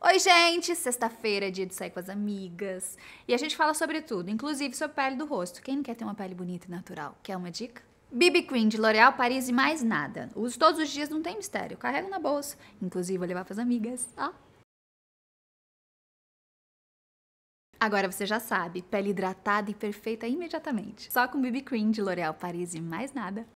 Oi, gente! Sexta-feira é dia de sair com as amigas. E a gente fala sobre tudo, inclusive sobre pele do rosto. Quem não quer ter uma pele bonita e natural? Quer uma dica? BB Cream de L'Oréal Paris e mais nada. Uso todos os dias, não tem mistério. Carrego na bolsa. Inclusive, vou levar para as amigas. Ah. Agora você já sabe, pele hidratada e perfeita imediatamente. Só com BB Cream de L'Oréal Paris e mais nada.